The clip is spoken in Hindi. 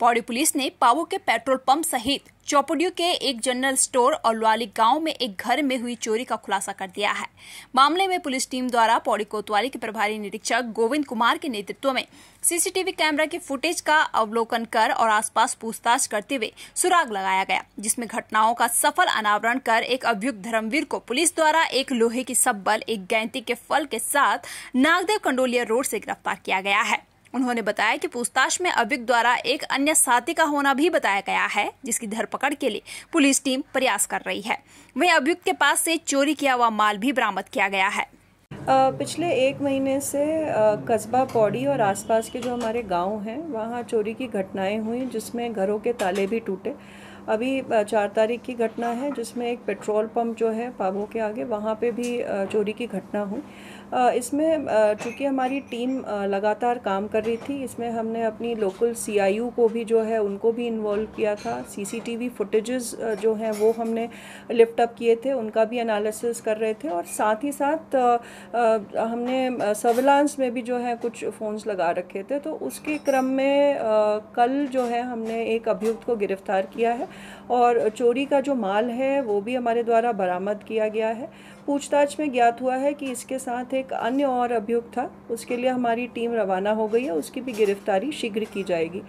पौड़ी पुलिस ने पावो के पेट्रोल पंप सहित चौपड़ियों के एक जनरल स्टोर और लुआली गांव में एक घर में हुई चोरी का खुलासा कर दिया है मामले में पुलिस टीम द्वारा पौड़ी कोतवाली के प्रभारी निरीक्षक गोविंद कुमार के नेतृत्व में सीसीटीवी कैमरा के फुटेज का अवलोकन कर और आसपास पूछताछ करते हुए सुराग लगाया गया जिसमें घटनाओं का सफल अनावरण कर एक अभियुक्त धर्मवीर को पुलिस द्वारा एक लोहे की सब्बल एक गैंती के फल के साथ नागदेव कंडोलिया रोड से गिरफ्तार किया गया है उन्होंने बताया कि पूछताछ में अभिक द्वारा एक अन्य साथी का होना भी बताया गया है जिसकी धरपकड़ के लिए पुलिस टीम प्रयास कर रही है वही अभियुक्त के पास से चोरी किया हुआ माल भी बरामद किया गया है पिछले एक महीने से कस्बा पौड़ी और आसपास के जो हमारे गांव हैं वहाँ चोरी की घटनाएं हुई जिसमें घरों के ताले भी टूटे अभी चार तारीख की घटना है जिसमें एक पेट्रोल पंप जो है पाबों के आगे वहाँ पे भी चोरी की घटना हुई इसमें चूँकि हमारी टीम लगातार काम कर रही थी इसमें हमने अपनी लोकल सीआईयू को भी जो है उनको भी इन्वॉल्व किया था सीसीटीवी फुटेजेस जो हैं वो हमने लिफ्टअप किए थे उनका भी एनालिसिस कर रहे थे और साथ ही साथ हमने सर्विलांस में भी जो है कुछ फ़ोन्स लगा रखे थे तो उसके क्रम में कल जो है हमने एक अभियुक्त को गिरफ्तार किया है और चोरी का जो माल है वो भी हमारे द्वारा बरामद किया गया है पूछताछ में ज्ञात हुआ है कि इसके साथ एक अन्य और अभियुक्त था उसके लिए हमारी टीम रवाना हो गई है उसकी भी गिरफ्तारी शीघ्र की जाएगी